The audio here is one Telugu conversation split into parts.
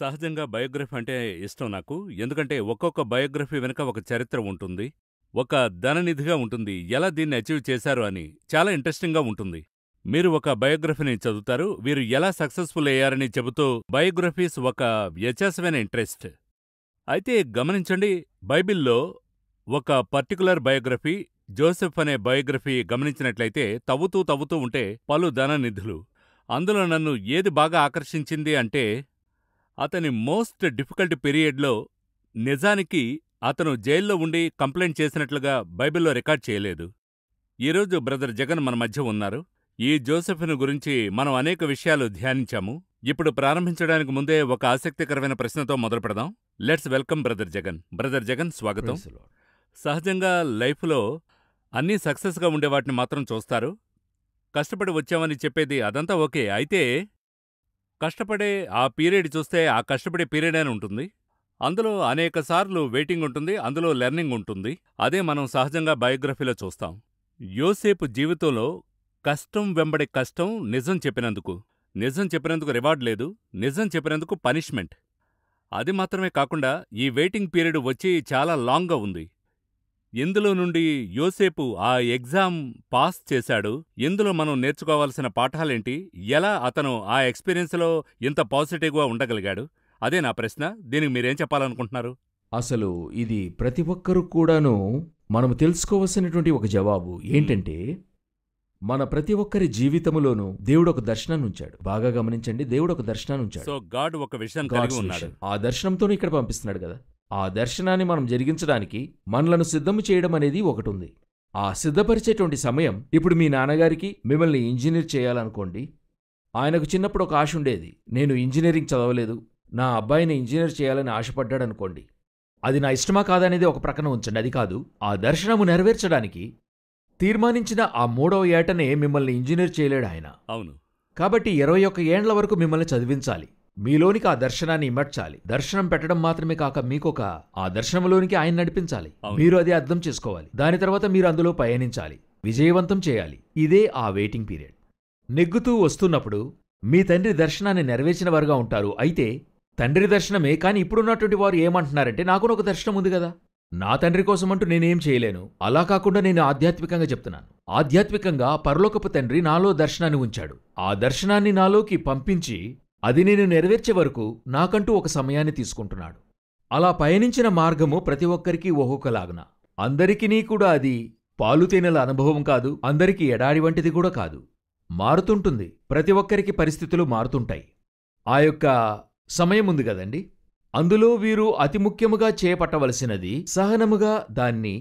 సహజంగా బయోగ్రఫీ అంటే ఇష్టం నాకు ఎందుకంటే ఒక్కొక్క బయోగ్రఫీ వెనుక ఒక చరిత్ర ఉంటుంది ఒక ధననిధిగా ఉంటుంది ఎలా దీన్ని అచీవ్ చేశారు అని చాలా ఇంట్రెస్టింగ్గా ఉంటుంది మీరు ఒక బయోగ్రఫీని చదువుతారు వీరు ఎలా సక్సెస్ఫుల్ అయ్యారని చెబుతూ బయోగ్రఫీస్ ఒక వ్యత్యాసమైన ఇంట్రెస్ట్ అయితే గమనించండి బైబిల్లో ఒక పర్టికులర్ బయోగ్రఫీ జోసెఫ్ అనే బయోగ్రఫీ గమనించినట్లయితే తవ్వుతూ తవ్వుతూ ఉంటే పలు ధననిధులు అందులో నన్ను ఏది బాగా ఆకర్షించింది అంటే అతని మోస్ట్ డిఫికల్ట్ పీరియడ్లో నిజానికి అతను జైల్లో ఉండి కంప్లైంట్ చేసినట్లుగా బైబిల్లో రికార్డ్ చేయలేదు ఈరోజు బ్రదర్ జగన్ మన మధ్య ఉన్నారు ఈ జోసెఫ్ను గురించి మనం అనేక విషయాలు ధ్యానించాము ఇప్పుడు ప్రారంభించడానికి ముందే ఒక ఆసక్తికరమైన ప్రశ్నతో మొదలు పెడదాం let's welcome brother Jagan brother Jagan స్వాగతం సహజంగా లైఫ్లో అన్నీ సక్సెస్గా ఉండేవాటిని మాత్రం చూస్తారు కష్టపడి వచ్చామని చెప్పేది అదంతా ఓకే అయితే కష్టపడే ఆ పీరియడ్ చూస్తే ఆ కష్టపడే పీరియడ్ అని ఉంటుంది అందులో అనేక సార్లు వెయిటింగ్ ఉంటుంది అందులో లెర్నింగ్ ఉంటుంది అదే మనం సహజంగా బయోగ్రఫీలో చూస్తాం యోసేపు జీవితంలో కష్టం వెంబడి కష్టం నిజం చెప్పినందుకు నిజం చెప్పినందుకు రివార్డ్ లేదు నిజం చెప్పినందుకు పనిష్మెంట్ అది మాత్రమే కాకుండా ఈ వెయిటింగ్ పీరియడ్ వచ్చి చాలా లాంగ్గా ఉంది ఇందులో నుండి యోసేపు ఆ ఎగ్జామ్ పాస్ చేశాడు ఇందులో మనం నేర్చుకోవాల్సిన పాఠాలేంటి ఎలా అతను ఆ ఎక్స్పీరియన్స్లో ఇంత పాజిటివ్గా ఉండగలిగాడు అదే నా ప్రశ్న దీనికి మీరేం చెప్పాలనుకుంటున్నారు అసలు ఇది ప్రతి ఒక్కరూ కూడాను మనం తెలుసుకోవలసినటువంటి ఒక జవాబు ఏంటంటే మన ప్రతి ఒక్కరి జీవితంలోనూ దేవుడు ఒక దర్శనాన్ని ఉంచాడు బాగా గమనించండి దేవుడు ఒక దర్శనాన్ని ఉంచాడు గాడ్ ఒక విషయం ఆ దర్శనంతోనే ఇక్కడ పంపిస్తున్నాడు కదా ఆ దర్శనాన్ని మనం జరిగించడానికి మనలను సిద్ధము చేయడం అనేది ఒకటి ఉంది ఆ సిద్ధపరిచేటువంటి సమయం ఇప్పుడు మీ నాన్నగారికి మిమ్మల్ని ఇంజనీర్ చేయాలనుకోండి ఆయనకు చిన్నప్పుడు ఒక ఆశ ఉండేది నేను ఇంజనీరింగ్ చదవలేదు నా అబ్బాయిని ఇంజనీర్ చేయాలని ఆశపడ్డాడనుకోండి అది నా ఇష్టమా కాదనేది ఒక ప్రక్కన ఉంచండి అది కాదు ఆ దర్శనము నెరవేర్చడానికి తీర్మానించిన ఆ మూడవ ఏటనే మిమ్మల్ని ఇంజనీర్ చేయలేడు ఆయన అవును కాబట్టి ఇరవై ఒక్క ఏండ్ల వరకు మిమ్మల్ని చదివించాలి మీలోనికి ఆ దర్శనాన్ని ఇమర్చాలి దర్శనం పెట్టడం మాత్రమే కాక మీకొక ఆ దర్శనంలోనికి ఆయన నడిపించాలి మీరు అది అర్థం చేసుకోవాలి దాని తర్వాత మీరు అందులో పయనించాలి విజయవంతం చేయాలి ఇదే ఆ వెయిటింగ్ పీరియడ్ నెగ్గుతూ వస్తున్నప్పుడు మీ తండ్రి దర్శనాన్ని నెరవేర్చిన వారుగా ఉంటారు అయితే తండ్రి దర్శనమే కానీ ఇప్పుడున్నటువంటి వారు ఏమంటున్నారంటే నాకు ఒక దర్శనం ఉంది కదా నా తండ్రి కోసం అంటూ నేనేం చేయలేను అలా కాకుండా నేను ఆధ్యాత్మికంగా చెప్తున్నాను ఆధ్యాత్మికంగా పరలోకపు తండ్రి నాలో దర్శనాన్ని ఉంచాడు ఆ దర్శనాన్ని నాలోకి పంపించి అది నేను నెరవేర్చే వరకు నాకంటూ ఒక సమయాన్ని తీసుకుంటున్నాడు అలా పయనించిన మార్గము ప్రతి ఒక్కరికీ ఒహొక్కలాగున అందరికీ కూడా అది పాలుతేనెల అనుభవం కాదు అందరికీ ఎడారి వంటిది కూడా కాదు మారుతుంటుంది ప్రతి ఒక్కరికి పరిస్థితులు మారుతుంటాయి ఆ యొక్క సమయముంది కదండి అందులో వీరు అతి ముఖ్యముగా చేపట్టవలసినది సహనముగా దాన్ని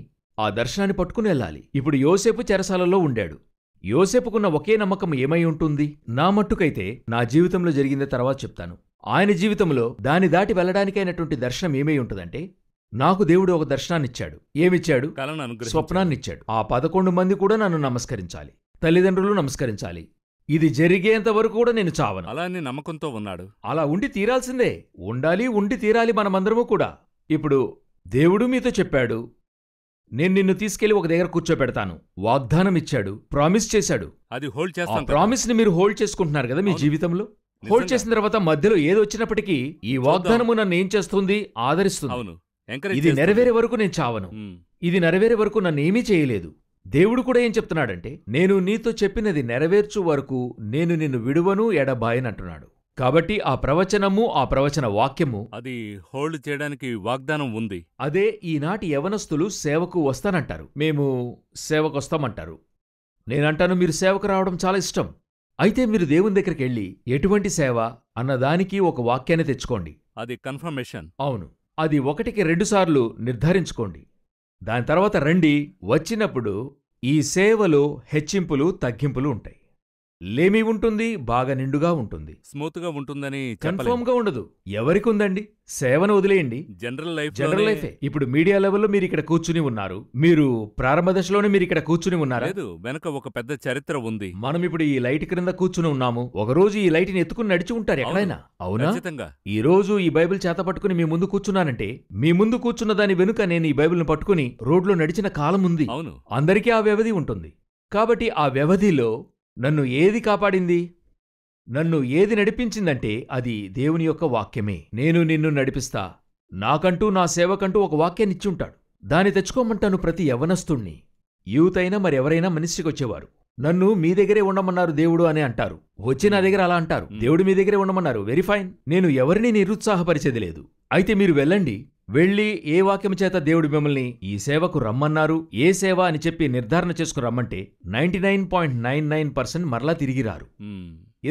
ఆ దర్శనాన్ని పట్టుకుని వెళ్ళాలి ఇప్పుడు యోసేపు చెరసాలలో ఉండాడు యోసేపుకున్న ఒకే నమ్మకం ఏమై ఉంటుంది నా మట్టుకైతే నా జీవితంలో జరిగింది తర్వాత చెప్తాను ఆయన జీవితంలో దాని దాటి వెళ్లడానికైనటువంటి దర్శనం ఏమై ఉంటుందంటే నాకు దేవుడు ఒక దర్శనాన్నిచ్చాడు ఏమిచ్చాడు స్వప్నాన్నిచ్చాడు ఆ పదకొండు మంది కూడా నన్ను నమస్కరించాలి తల్లిదండ్రులు నమస్కరించాలి ఇది జరిగేంత వరకు కూడా నేను చావను అలానే నమ్మకంతో ఉన్నాడు అలా ఉండి తీరాల్సిందే ఉండాలి ఉండి తీరాలి మనమందరము కూడా ఇప్పుడు దేవుడు మీతో చెప్పాడు నేను నిన్ను తీసుకెళ్లి ఒక దగ్గర కూర్చోపెడతాను వాగ్దానం ఇచ్చాడు ప్రామిస్ చేశాడు అది హోల్డ్ చేస్తాం ప్రామిస్ ని మీరు హోల్డ్ చేసుకుంటున్నారు కదా మీ జీవితంలో హోల్డ్ చేసిన తర్వాత మధ్యలో ఏది వచ్చినప్పటికీ ఈ వాగ్దానము నన్ను ఏం చేస్తుంది ఆదరిస్తుంది ఇది నెరవేరే వరకు నేను చావను ఇది నెరవేరే వరకు నన్ను ఏమీ చేయలేదు దేవుడు కూడా ఏం చెప్తున్నాడంటే నేను నీతో చెప్పినది నెరవేర్చు వరకు నేను నిన్ను విడువను ఎడబాయనంటున్నాడు కాబట్టి ఆ ప్రవచనము ఆ ప్రవచన వాక్యము అది హోల్డ్ చేయడానికి వాగ్దానం ఉంది అదే ఈనాటి యవనస్తులు సేవకు వస్తానంటారు మేము సేవకొస్తామంటారు నేనంటాను మీరు సేవకు రావడం చాలా ఇష్టం అయితే మీరు దేవుని దగ్గరికి వెళ్ళి ఎటువంటి సేవ అన్నదానికి ఒక వాక్యాన్ని తెచ్చుకోండి అది కన్ఫర్మేషన్ అవును అది ఒకటికి రెండుసార్లు నిర్ధారించుకోండి దాని తర్వాత రండి వచ్చినప్పుడు ఈ సేవలో హెచ్చింపులు తగ్గింపులు ఉంటాయి లేమి ఉంటుంది బాగా నిండుగా ఉంటుంది స్మూత్ గా ఉంటుందని కన్ఫర్మ్ గా ఉండదు ఎవరికి ఉందండి సేవను వదిలేయండి జనరల్ లైఫ్ జనరల్ లైఫే ఇప్పుడు మీడియా లెవెల్లో మీరు ఇక్కడ కూర్చుని ఉన్నారు మీరు ప్రారంభ దశలోనే మీరు ఇక్కడ కూర్చుని ఉన్నారా వెనక ఒక పెద్ద చరిత్ర ఉంది మనం ఇప్పుడు ఈ లైట్ క్రింద కూర్చుని ఉన్నాము ఒక రోజు ఈ లైట్ ని ఎత్తుకుని నడిచి ఉంటారు ఎక్కడైనా అవునా ఈ రోజు ఈ బైబిల్ చేత పట్టుకుని మీ ముందు కూర్చున్నానంటే మీ ముందు కూర్చున్న దాని వెనుక నేను ఈ బైబిల్ ను పట్టుకుని రోడ్లో నడిచిన కాలం ఉంది అవును అందరికీ ఆ వ్యవధి ఉంటుంది కాబట్టి ఆ వ్యవధిలో నన్ను ఏది కాపాడింది నన్ను ఏది నడిపించిందంటే అది దేవుని యొక్క వాక్యమే నేను నిన్ను నడిపిస్తా నాకంటూ నా సేవకంటూ ఒక వాక్యాన్నిచ్చుంటాడు దాన్ని తెచ్చుకోమంటాను ప్రతి యవనస్తుణ్ణి యూతైనా మరెవరైనా మనిషికొచ్చేవారు నన్ను మీ దగ్గరే ఉండమన్నారు దేవుడు అని అంటారు వచ్చి నా దగ్గర అలా అంటారు దేవుడు మీ దగ్గరే ఉండమన్నారు వెరీ ఫైన్ నేను ఎవరిని నిరుత్సాహపరిచేది లేదు అయితే మీరు వెళ్ళండి వెళ్ళి ఏ వాక్యం చేత దేవుడు మిమ్మల్ని ఈ సేవకు రమ్మన్నారు ఏ సేవ అని చెప్పి నిర్ధారణ చేసుకుని రమ్మంటే ninety nine point nine nine percent మరలా తిరిగి రారు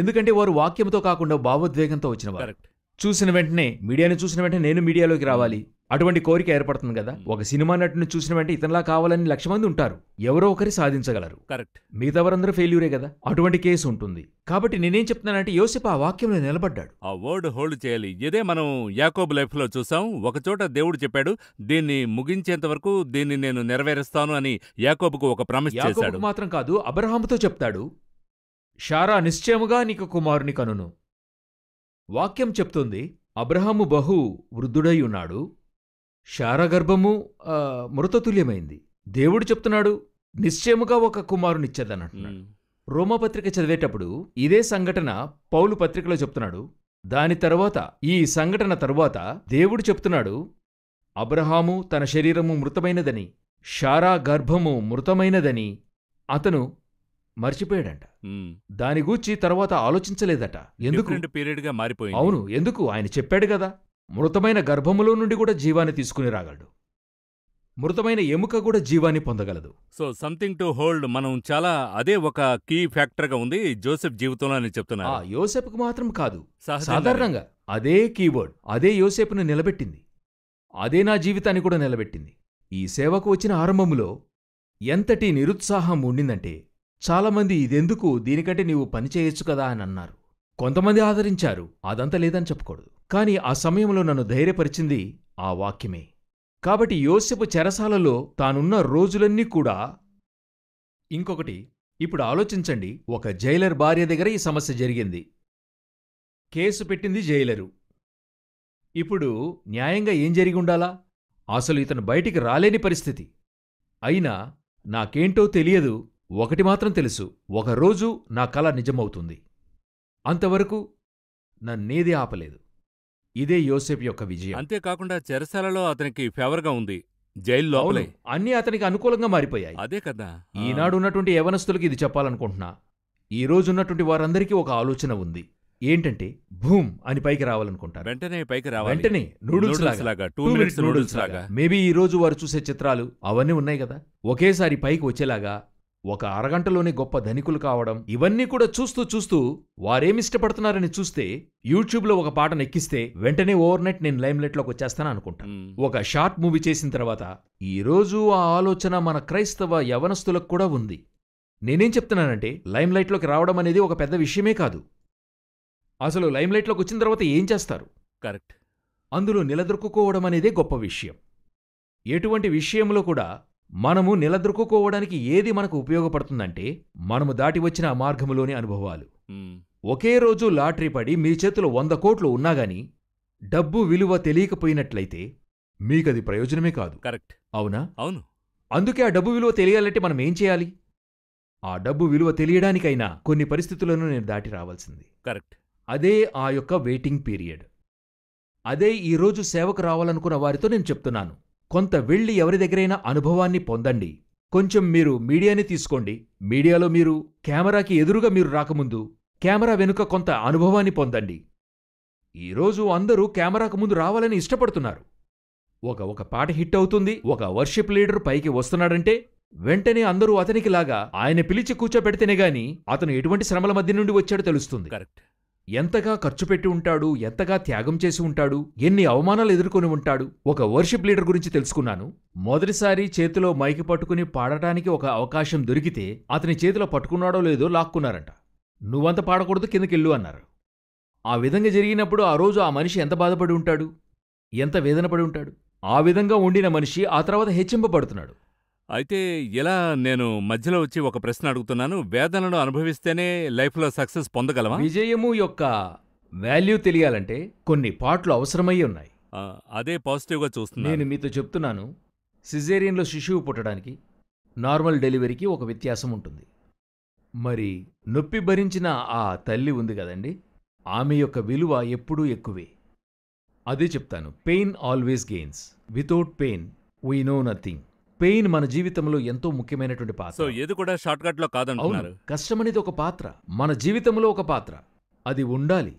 ఎందుకంటే వారు వాక్యంతో కాకుండా భావోద్వేగంతో వచ్చిన వారు చూసిన వెంటనే మీడియాని చూసిన వెంటనే నేను మీడియాలోకి రావాలి అటువంటి కోరిక ఏర్పడుతుంది కదా ఒక సినిమా నటుని చూసిన వెంటనే ఇతనిలా కావాలని లక్ష మంది ఉంటారు ఎవరో ఒకరి సాధించగలరు కరెక్ట్ మిగతా వారందరూ ఫెయిల్యూరే కదా అటువంటి కేసు ఉంటుంది కాబట్టి నేనేం చెప్తున్నానంటే యోసిప్ ఆ వాక్యంలో నిలబడ్డాడు ఆ వర్డ్ హోల్డ్ చేయాలి ఇదే మనం యాకోబ్ లైఫ్లో చూసాం ఒకచోట దేవుడు చెప్పాడు దీన్ని ముగించేంత వరకు దీన్ని నేను నెరవేరుస్తాను అని యాకోబుకు ఒక ప్రామిస్ చేశాడు మాత్రం కాదు అబ్రహాముతో చెప్తాడు షారా నిశ్చయముగా నీకు కుమారుని కనును వాక్యం చెప్తుంది అబ్రహాము బహు వృద్ధుడై ఉన్నాడు శారగర్భము మృతతుల్యమైంది దేవుడు చెప్తున్నాడు నిశ్చయముగా ఒక కుమారునిచ్చేదని రోమపత్రిక చదివేటప్పుడు ఇదే సంఘటన పౌలు పత్రికలో చెప్తున్నాడు దాని తర్వాత ఈ సంఘటన తరువాత దేవుడు చెప్తున్నాడు అబ్రహాము తన శరీరము మృతమైనదని షారా గర్భము మృతమైనదని అతను మర్చిపోయాడంట దాని గూర్చి తర్వాత ఆలోచించలేదట ఎందుకు పీరియడ్గా మారిపోయింది అవును ఎందుకు ఆయన చెప్పాడు కదా మృతమైన గర్భములో నుండి కూడా జీవాన్ని తీసుకుని రాగలడు మృతమైన ఎముక కూడా జీవాన్ని పొందగలదు సో సంథింగ్ టు హోల్డ్ మనం చాలా అదే ఒక కీ ఫ్యాక్టర్గా ఉంది జోసెఫ్ జీవితంలో అని చెప్తున్నా యోసెఫ్కు మాత్రం కాదు సాధారణంగా అదే కీవర్డ్ అదే యోసేపును నిలబెట్టింది అదే నా జీవితాన్ని కూడా నిలబెట్టింది ఈ సేవకు వచ్చిన ఆరంభములో ఎంతటి నిరుత్సాహం ఉండిందంటే చాలామంది ఇదెందుకు దీనికంటే నీవు పనిచేయొచ్చు కదా అని అన్నారు కొంతమంది ఆదరించారు అదంతా లేదని చెప్పకూడదు కాని ఆ సమయంలో నన్ను ధైర్యపరిచింది ఆ వాక్యమే కాబట్టి యోసెపు చెరసాలలో తానున్న రోజులన్నీ కూడా ఇంకొకటి ఇప్పుడు ఆలోచించండి ఒక జైలర్ భార్య దగ్గర ఈ సమస్య జరిగింది కేసు పెట్టింది జైలరు ఇప్పుడు న్యాయంగా ఏం జరిగి ఉండాలా అసలు ఇతను బయటికి రాలేని పరిస్థితి అయినా నాకేంటో తెలియదు ఒకటి మాత్రం తెలుసు ఒకరోజు నా కళ నిజమవుతుంది అంతవరకు నన్నేది ఆపలేదు ఇదే యోసెఫ్ యొక్క విజయం అంతేకాకుండా చెరసాలలో అతనికి ఫేవర్గా ఉంది జైల్లో అన్ని అతనికి అనుకూలంగా మారిపోయాయి అదే కదా ఈనాడు ఉన్నటువంటి యవనస్తులకి ఇది చెప్పాలనుకుంటున్నా ఈ రోజు ఉన్నటువంటి వారందరికీ ఒక ఆలోచన ఉంది ఏంటంటే భూమ్ అని పైకి రావాలనుకుంటారు వెంటనే పైకి రావాలి వెంటనే నూడుల్స్ లాగా టూ మినిట్స్ నూడిల్స్ లాగా మేబీ ఈ రోజు వారు చూసే చిత్రాలు అవన్నీ ఉన్నాయి కదా ఒకేసారి పైకి వచ్చేలాగా ఒక అరగంటలోనే గొప్ప ధనికులు కావడం ఇవన్నీ కూడా చూస్తూ చూస్తూ వారేమిష్టపడుతున్నారని చూస్తే యూట్యూబ్లో ఒక పాట నెక్కిస్తే వెంటనే ఓవర్ నైట్ నేను లైమ్లైట్లోకి వచ్చేస్తాను అనుకుంటాను ఒక షార్ట్ మూవీ చేసిన తర్వాత ఈరోజు ఆ ఆలోచన మన క్రైస్తవ యవనస్తులకు కూడా ఉంది నేనేం చెప్తున్నానంటే లైమ్లైట్లోకి రావడం అనేది ఒక పెద్ద విషయమే కాదు అసలు లైమ్లైట్లోకి వచ్చిన తర్వాత ఏం చేస్తారు కరెక్ట్ అందులో నిలదొక్కుకోవడం అనేదే గొప్ప విషయం ఎటువంటి విషయంలో కూడా మనము నిలదొక్కుకోవడానికి ఏది మనకు ఉపయోగపడుతుందంటే మనము దాటి వచ్చిన మార్గములోని అనుభవాలు ఒకే రోజు లాటరీ పడి మీ చేతిలో వంద కోట్లు ఉన్నాగాని డబ్బు విలువ తెలియకపోయినట్లయితే మీకది ప్రయోజనమే కాదు కరెక్ట్ అవునా అవును అందుకే ఆ డబ్బు విలువ తెలియాలంటే మనం ఏం చేయాలి ఆ డబ్బు విలువ తెలియడానికైనా కొన్ని పరిస్థితులను నేను దాటి రావాల్సింది కరెక్ట్ అదే ఆ యొక్క వెయిటింగ్ పీరియడ్ అదే ఈరోజు సేవకు రావాలనుకున్న వారితో నేను చెప్తున్నాను కొంత వెళ్ళి ఎవరి దగ్గరైనా అనుభవాన్ని పొందండి కొంచెం మీరు మీడియాని తీసుకోండి మీడియాలో మీరు కెమెరాకి ఎదురుగా మీరు రాకముందు కెమెరా వెనుక కొంత అనుభవాన్ని పొందండి ఈరోజు అందరూ కెమెరాకు ముందు రావాలని ఇష్టపడుతున్నారు ఒక ఒక పాట హిట్ అవుతుంది ఒక వర్షిప్ లీడర్ పైకి వస్తున్నాడంటే వెంటనే అందరూ అతనికిలాగా ఆయన పిలిచి కూర్చోబెడితేనే గాని అతను ఎటువంటి శ్రమల మధ్య నుండి వచ్చాడో తెలుస్తుంది కరెక్ట్ ఎంతగా ఖర్చు పెట్టి ఉంటాడు ఎంతగా త్యాగం చేసి ఉంటాడు ఎన్ని అవమానాలు ఎదుర్కొని ఉంటాడు ఒక వర్షిప్ లీడర్ గురించి తెలుసుకున్నాను మొదటిసారి చేతిలో మైకి పట్టుకుని పాడటానికి ఒక అవకాశం దొరికితే అతని చేతిలో పట్టుకున్నాడో లేదో లాక్కున్నారంట నువ్వంత పాడకూడదు కిందకెళ్ళు అన్నారు ఆ విధంగా జరిగినప్పుడు ఆ రోజు ఆ మనిషి ఎంత బాధపడి ఉంటాడు ఎంత వేదనపడి ఉంటాడు ఆ విధంగా ఉండిన మనిషి ఆ తర్వాత హెచ్చింపబడుతున్నాడు అయితే ఇలా నేను మధ్యలో వచ్చి ఒక ప్రశ్న అడుగుతున్నాను వేదనను అనుభవిస్తేనే లైఫ్లో సక్సెస్ పొందగలమా విజయము యొక్క వాల్యూ తెలియాలంటే కొన్ని పాటలు అవసరమై ఉన్నాయి అదే పాజిటివ్గా చూస్తున్నా నేను మీతో చెప్తున్నాను సిజేరియన్లో శిశువు పుట్టడానికి నార్మల్ డెలివరీకి ఒక వ్యత్యాసం ఉంటుంది మరి నొప్పి భరించిన ఆ తల్లి ఉంది కదండి ఆమె యొక్క విలువ ఎప్పుడూ ఎక్కువే అదే చెప్తాను pain always gains without pain we know nothing pain మన జీవితంలో ఎంతో ముఖ్యమైనటువంటి పాత్ర సో ఏది కూడా షార్ట్ కట్ లో కాదంటున్నారు కష్టం అనేది ఒక పాత్ర మన జీవితంలో ఒక పాత్ర అది ఉండాలి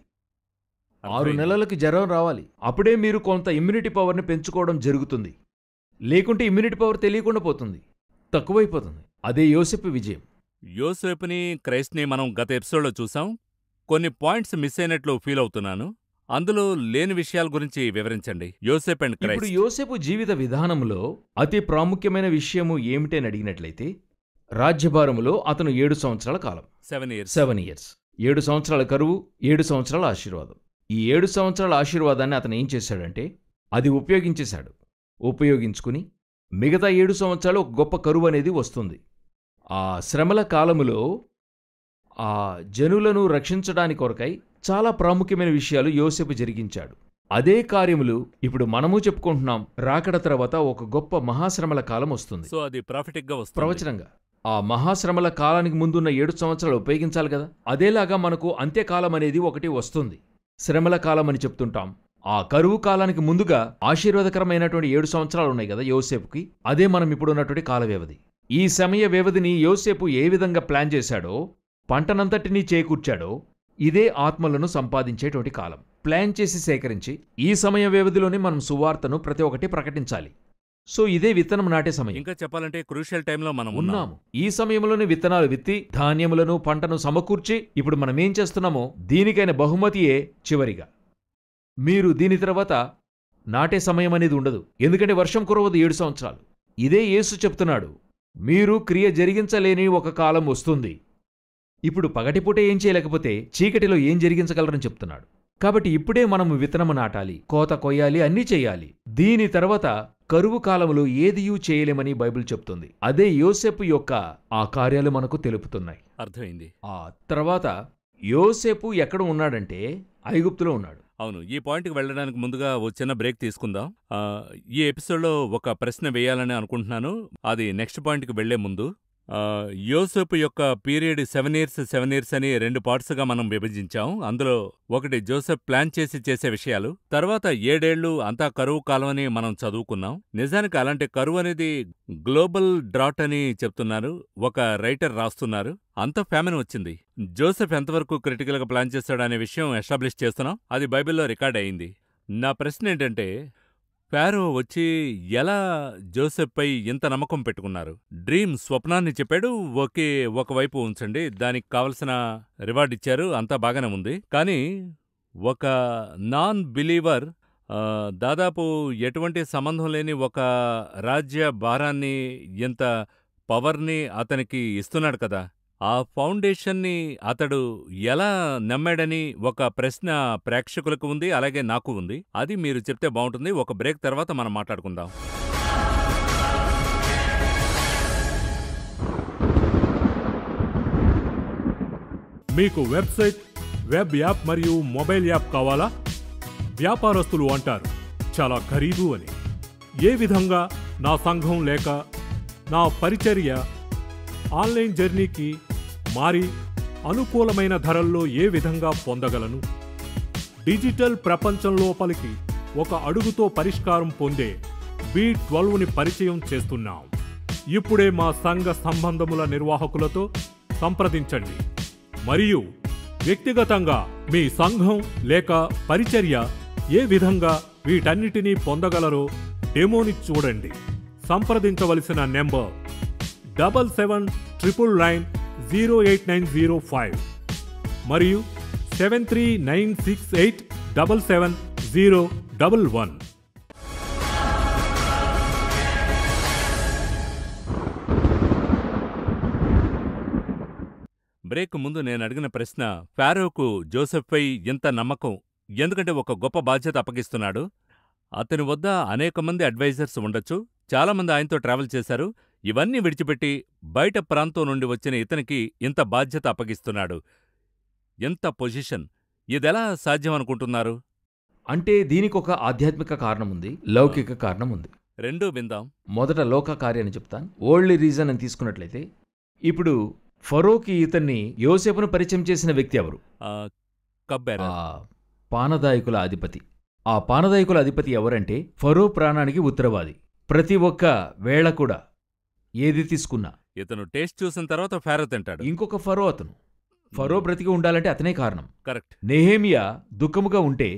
ఆరు నెలలకి జ్వరం రావాలి అప్పుడే మీరు కొంత ఇమ్యూనిటీ పవర్ని పెంచుకోవడం జరుగుతుంది లేకుంటే ఇమ్యూనిటీ పవర్ తెలియకుండా పోతుంది తక్కువైపోతుంది అదే యోసెప్ విజయం యోసెప్ని క్రైస్ట్ని మనం గత ఎపిసోడ్లో చూసాం కొన్ని పాయింట్స్ మిస్ అయినట్లు ఫీల్ అవుతున్నాను అందులో లేని విషయాల గురించి వివరించండి యోసేప్ అండ్ ఇప్పుడు యోసేపు జీవిత విధానంలో అతి ప్రాముఖ్యమైన విషయము ఏమిటని అడిగినట్లయితే రాజ్యభారములో అతను ఏడు సంవత్సరాల కాలం సెవెన్ ఇయర్స్ సెవెన్ ఇయర్స్ ఏడు సంవత్సరాల కరువు ఏడు సంవత్సరాల ఆశీర్వాదం ఈ ఏడు సంవత్సరాల ఆశీర్వాదాన్ని అతను ఏం చేశాడంటే అది ఉపయోగించేశాడు ఉపయోగించుకుని మిగతా ఏడు సంవత్సరాలు ఒక గొప్ప కరువు అనేది వస్తుంది ఆ శ్రమల కాలములో ఆ జనులను రక్షించడానికి కొరకై చాలా ప్రాముఖ్యమైన విషయాలు యోసేపు జరిగించాడు అదే కార్యములు ఇప్పుడు మనము చెప్పుకుంటున్నాం రాకడ తర్వాత ఒక గొప్ప మహాశ్రమల కాలం వస్తుంది సో అది ప్రాఫిటిక్గా గా వస్తుంది ప్రవచనంగా ఆ మహాశ్రమల కాలానికి ముందున్న ఏడు సంవత్సరాలు ఉపయోగించాలి కదా అదేలాగా మనకు అంత్యకాలం అనేది ఒకటి వస్తుంది శ్రమల కాలం అని చెప్తుంటాం ఆ కరువు కాలానికి ముందుగా ఆశీర్వాదకరమైనటువంటి ఏడు సంవత్సరాలు ఉన్నాయి కదా యోసేపుకి అదే మనం ఇప్పుడు ఉన్నటువంటి కాల వ్యవధి ఈ సమయ వ్యవధిని యోసేపు ఏ విధంగా ప్లాన్ చేశాడో పంటనంతటినీ చేకూర్చాడో ఇదే ఆత్మలను సంపాదించేటువంటి కాలం ప్లాన్ చేసి సేకరించి ఈ సమయ వ్యవధిలోనే మనం సువార్తను ప్రతి ఒక్కటి ప్రకటించాలి సో ఇదే విత్తనం నాటే సమయం ఇంకా చెప్పాలంటే క్రూషియల్ టైంలో మనం ఉన్నాము ఈ సమయంలోనే విత్తనాలు విత్తి ధాన్యములను పంటను సమకూర్చి ఇప్పుడు మనం ఏం చేస్తున్నామో దీనికైన బహుమతియే చివరిగా మీరు దీని తర్వాత నాటే సమయం అనేది ఉండదు ఎందుకంటే వర్షం కురవదు ఏడు సంవత్సరాలు ఇదే యేసు చెప్తున్నాడు మీరు క్రియ జరిగించలేని ఒక కాలం వస్తుంది ఇప్పుడు పగటిపూట ఏం చేయలేకపోతే చీకటిలో ఏం జరిగించగలరని చెప్తున్నాడు కాబట్టి ఇప్పుడే మనము విత్తనము నాటాలి కోత కొయ్యాలి అన్నీ చేయాలి దీని తర్వాత కరువు కాలంలో ఏదియూ చేయలేమని బైబిల్ చెప్తుంది అదే యోసెప్ యొక్క ఆ కార్యాలు మనకు తెలుపుతున్నాయి అర్థమైంది ఆ తర్వాత యోసెపు ఎక్కడ ఉన్నాడంటే ఐగుప్తులో ఉన్నాడు అవును ఈ పాయింట్కి వెళ్ళడానికి ముందుగా వచ్చిన బ్రేక్ తీసుకుందాం ఈ ఎపిసోడ్లో ఒక ప్రశ్న వేయాలని అనుకుంటున్నాను అది నెక్స్ట్ పాయింట్కి వెళ్లే ముందు యోసేపు యొక్క period seven years seven years అని రెండు పార్ట్స్గా మనం విభజించాం అందులో ఒకటి జోసెఫ్ ప్లాన్ చేసి చేసే విషయాలు తర్వాత ఏడేళ్లు అంతా కరువు కాలమని మనం చదువుకున్నాం నిజానికి అలాంటి కరువు అనేది గ్లోబల్ డ్రాట్ అని చెప్తున్నారు ఒక రైటర్ రాస్తున్నారు అంత ఫ్యామిన్ వచ్చింది జోసెఫ్ ఎంతవరకు క్రిటికల్గా ప్లాన్ చేస్తాడనే విషయం ఎస్టాబ్లిష్ చేస్తున్నాం అది బైబిల్లో రికార్డ్ అయింది నా ప్రశ్న ఏంటంటే ఫారో వచ్చి ఎలా జోసెఫ్పై ఇంత నమ్మకం పెట్టుకున్నారు డ్రీమ్ స్వప్నాన్ని చెప్పాడు ఓకే ఒకవైపు ఉంచండి దానికి కావలసిన రివార్డ్ ఇచ్చారు అంతా బాగానే ఉంది కానీ ఒక నాన్ బిలీవర్ దాదాపు ఎటువంటి సంబంధం లేని ఒక రాజ్య భారాన్ని ఇంత పవర్ని అతనికి ఇస్తున్నాడు కదా ఆ ఫౌండేషన్ని అతడు ఎలా నమ్మాడని ఒక ప్రశ్న ప్రేక్షకులకు ఉంది అలాగే నాకు ఉంది అది మీరు చెప్తే బాగుంటుంది ఒక బ్రేక్ తర్వాత మనం మాట్లాడుకుందాం మీకు వెబ్సైట్ వెబ్ యాప్ మరియు మొబైల్ యాప్ కావాలా వ్యాపారస్తులు అంటారు చాలా ఖరీదు అని ఏ విధంగా నా సంఘం లేక నా పరిచర్య ఆన్లైన్ జర్నీకి మారి అనుకూలమైన ధరల్లో ఏ విధంగా పొందగలను డిజిటల్ ప్రపంచం లోపలికి ఒక అడుగుతో పరిష్కారం పొందే బి ట్వెల్వ్ని పరిచయం చేస్తున్నాం ఇప్పుడే మా సంఘ సంబంధముల నిర్వాహకులతో సంప్రదించండి మరియు వ్యక్తిగతంగా మీ సంఘం లేక పరిచర్య ఏ విధంగా వీటన్నిటినీ పొందగలరో డెమోని చూడండి సంప్రదించవలసిన number double seven triple nine zero eight nine zero five మరియు seven three nine six eight double seven zero double one break ముందు నేను అడిగిన ప్రశ్న ఫారోకు జోసెఫ్పై ఎంత నమ్మకం ఎందుకంటే ఒక గొప్ప బాధ్యత అప్పగిస్తున్నాడు అతని వద్ద అనేక మంది అడ్వైజర్స్ ఉండొచ్చు చాలామంది ఆయనతో ట్రావెల్ చేశారు ఇవన్నీ విడిచిపెట్టి బయట ప్రాంతం నుండి వచ్చిన ఇతనికి ఇంత బాధ్యత అప్పగిస్తున్నాడు ఎంత పొజిషన్ ఇదెలా సాధ్యమనుకుంటున్నారు అంటే దీనికి ఒక ఆధ్యాత్మిక కారణం ఉంది లౌకిక కారణం ఉంది రెండూ విందాం మొదట లోక కార్యాన్ని చెప్తాను ఓల్డ్లీ రీజన్ అని తీసుకున్నట్లయితే ఇప్పుడు ఫరోకి ఇతన్ని యోసేపును పరిచయం చేసిన వ్యక్తి ఎవరు కబ్బెరా పానదాయకుల అధిపతి ఆ పానదాయకుల అధిపతి ఎవరంటే ఫరో ప్రాణానికి ఉత్తరవాది ప్రతి ఒక్క వేళ కూడా ఏది తీసుకున్నా ఇతను టేస్ట్ చూసిన తర్వాత ఫారో తింటాడు ఇంకొక ఫరో అతను ఫరో బ్రతికి ఉండాలంటే అతనే కారణం కరెక్ట్ నెహేమియా దుఃఖముగా ఉంటే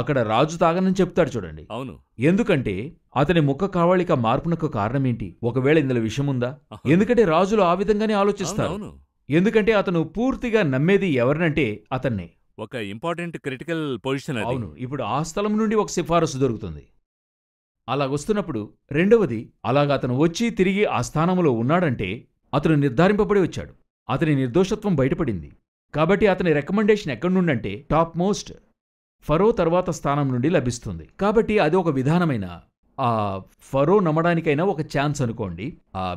అక్కడ రాజు తాగనని చెప్తాడు చూడండి అవును ఎందుకంటే అతని ముఖ కావళిక మార్పునకు కారణం ఏంటి ఒకవేళ ఇందులో విషయం ఉందా ఎందుకంటే రాజులు ఆ విధంగానే ఆలోచిస్తారు ఎందుకంటే అతను పూర్తిగా నమ్మేది ఎవరినంటే అతన్నే ఒక ఇంపార్టెంట్ క్రిటికల్ పొజిషన్ అవును ఇప్పుడు ఆ స్థలం నుండి ఒక సిఫారసు దొరుకుతుంది అలా వస్తున్నప్పుడు రెండవది అలాగ అతను వచ్చి తిరిగి ఆ స్థానంలో ఉన్నాడంటే అతను నిర్ధారింపబడి వచ్చాడు అతని నిర్దోషత్వం బయటపడింది కాబట్టి అతని రికమెండేషన్ ఎక్కడి నుండంటే టాప్ మోస్ట్ ఫరో తర్వాత స్థానం నుండి లభిస్తుంది కాబట్టి అది ఒక విధానమైన ఆ ఫరో నమ్మడానికైనా ఒక ఛాన్స్ అనుకోండి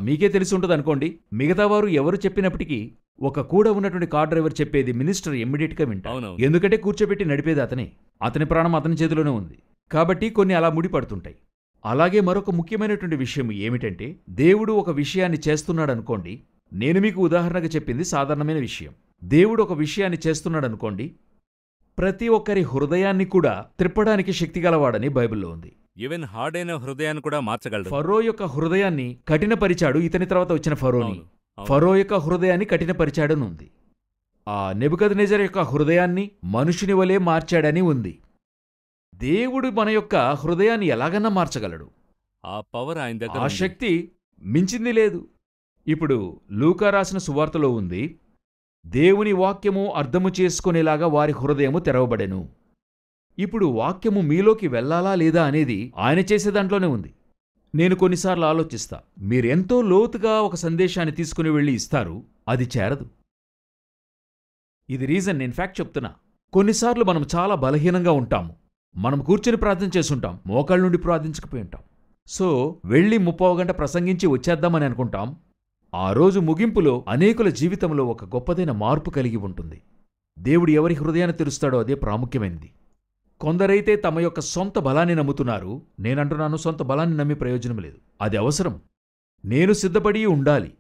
మీకే తెలిసి ఉంటుంది అనుకోండి మిగతా వారు ఎవరు చెప్పినప్పటికీ ఒక కూడా ఉన్నటువంటి కార్ డ్రైవర్ చెప్పేది మినిస్టర్ గా వింటాను ఎందుకంటే కూర్చోబెట్టి నడిపేది అతనే అతని ప్రాణం అతని చేతిలోనే ఉంది కాబట్టి కొన్ని అలా ముడిపడుతుంటాయి అలాగే మరొక ముఖ్యమైనటువంటి విషయం ఏమిటంటే దేవుడు ఒక విషయాన్ని చేస్తున్నాడనుకోండి నేను మీకు ఉదాహరణగా చెప్పింది సాధారణమైన విషయం దేవుడు ఒక విషయాన్ని చేస్తున్నాడనుకోండి ప్రతి ఒక్కరి హృదయాన్ని కూడా త్రిప్పడానికి శక్తిగలవాడని బైబిల్లో ఉంది ఈవెన్ హార్డ్ అయిన హృదయాన్ని కూడా మార్చగలడు ఫరో యొక్క హృదయాన్ని కఠినపరిచాడు ఇతని తర్వాత వచ్చిన ఫరోని ఫరో యొక్క హృదయాన్ని కఠినపరిచాడని ఉంది ఆ నెబుకద్ నెజర్ యొక్క హృదయాన్ని మనుషుని వలె మార్చాడని ఉంది దేవుడు మన యొక్క హృదయాన్ని ఎలాగన్నా మార్చగలడు ఆ పవర్ ఆయన దగ్గర ఆ శక్తి మించింది లేదు ఇప్పుడు లూకా రాసిన సువార్తలో ఉంది దేవుని వాక్యము అర్థము చేసుకునేలాగా వారి హృదయము తెరవబడెను ఇప్పుడు వాక్యము మీలోకి వెళ్లాలా లేదా అనేది ఆయన చేసే దాంట్లోనే ఉంది నేను కొన్నిసార్లు ఆలోచిస్తా మీరెంతో లోతుగా ఒక సందేశాన్ని తీసుకుని వెళ్ళి ఇస్తారు అది చేరదు ఇది రీజన్ నేను ఫ్యాక్ట్ చెప్తున్నా కొన్నిసార్లు మనం చాలా బలహీనంగా ఉంటాము మనం కూర్చొని ప్రార్థన చేసుంటాం మోకాళ్ళ నుండి ప్రార్థించకపోయి ఉంటాం సో వెళ్ళి ముప్పవ గంట ప్రసంగించి వచ్చేద్దామని అనుకుంటాం ఆ రోజు ముగింపులో అనేకుల జీవితంలో ఒక గొప్పదైన మార్పు కలిగి ఉంటుంది దేవుడు ఎవరి హృదయాన్ని తెరుస్తాడో అదే ప్రాముఖ్యమైనది కొందరైతే తమ యొక్క సొంత బలాన్ని నమ్ముతున్నారు నేనంటున్నాను సొంత బలాన్ని నమ్మి ప్రయోజనం లేదు అది అవసరం నేను సిద్ధపడి ఉండాలి